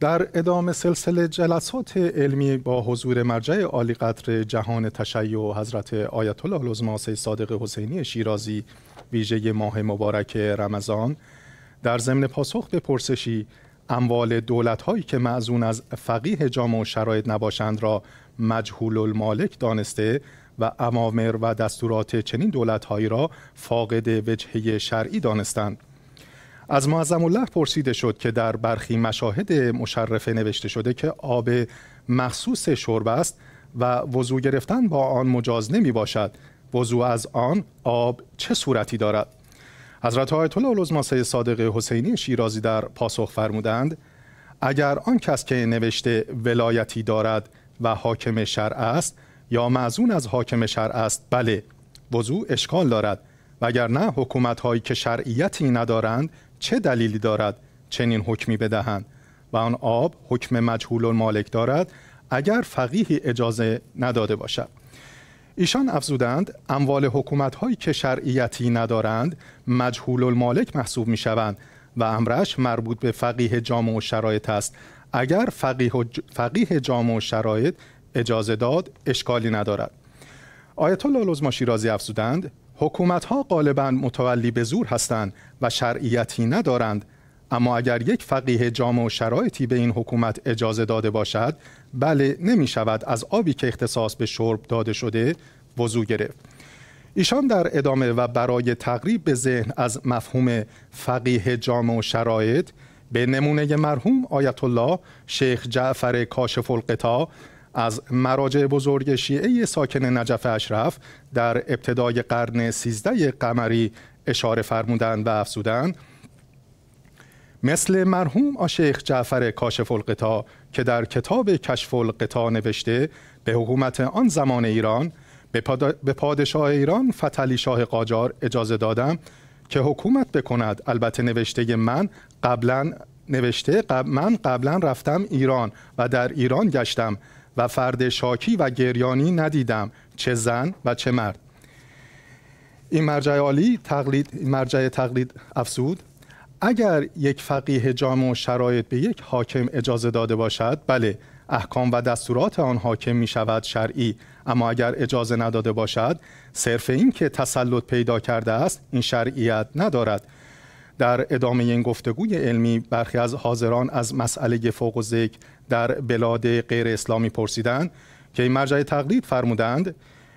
در ادامه سلسله جلسات علمی با حضور مرجع عالی قدر جهان تشیع حضرت آیت الله العظما صادق حسینی شیرازی ویژه ماه مبارک رمضان در ضمن پاسخ به پرسشی اموال دولت هایی که معزون از فقیه جامع و شرایط نباشند را مجهول المالک دانسته و امامر و دستورات چنین دولت را فاقد وجهه شرعی دانستند از معظم الله پرسیده شد که در برخی مشاهد مشرفه نوشته شده که آب مخصوص شرب است و وضوع گرفتن با آن مجاز نمی باشد وضوع از آن آب چه صورتی دارد حضرت آیت الله العظما صادق حسینی شیرازی در پاسخ فرمودند اگر آن کس که نوشته ولایتی دارد و حاکم شرع است یا معزون از حاکم شرع است بله وضوع اشکال دارد و نه حکومت هایی که شرعیتی ندارند چه دلیلی دارد چنین حکمی بدهند و آن آب حکم مجهول المالک دارد اگر فقیه اجازه نداده باشد ایشان افزودند اموال حکومت هایی که شرعیتی ندارند مجهول المالک محسوب می شوند و امرش مربوط به فقیه جامع و شرایط است اگر فقیه, فقیه جامع و شرایط اجازه داد اشکالی ندارد آیت الله لزما شیرازی افزودند حکومت ها غالبا متولی به زور هستند و شرعیتی ندارند اما اگر یک فقیه جامع و شرایطی به این حکومت اجازه داده باشد بله نمی شود از آبی که اختصاص به شرب داده شده وضو گرفت ایشان در ادامه و برای تقریب به ذهن از مفهوم فقیه جامع و شرایط به نمونه مرحوم آیت الله شیخ جعفر کاشف القطا از مراجع بزرگ شیعه ساکن نجف اشرف در ابتدای قرن 13 قمری اشاره فرمودند و افزودند مثل مرحوم آشیخ جعفر کاشف القتا که در کتاب کشف القتا نوشته به حکومت آن زمان ایران به پادشاه ایران فتلی شاه قاجار اجازه دادم که حکومت بکند البته نوشته من قبلا نوشته من قبلا رفتم ایران و در ایران گشتم و فرد شاکی و گریانی ندیدم چه زن و چه مرد این مرجع عالی تقلید مرجع تقلید افسود اگر یک فقیه جامع و شرایط به یک حاکم اجازه داده باشد بله احکام و دستورات آن حاکم می شود شرعی اما اگر اجازه نداده باشد صرف این که تسلط پیدا کرده است این شرعیت ندارد در ادامه این گفتگوی علمی برخی از حاضران از مسئله فوق و ذکر در بلاد غیر اسلامی پرسیدند که این مرجع تقلید فرمودند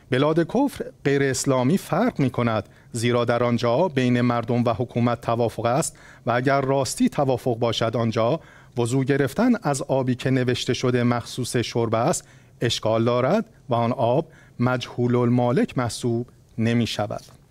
بلاد کفر غیر اسلامی فرق می کند زیرا در آنجا بین مردم و حکومت توافق است و اگر راستی توافق باشد آنجا وضوع گرفتن از آبی که نوشته شده مخصوص شرب است اشکال دارد و آن آب مجهول المالک محسوب نمی شود.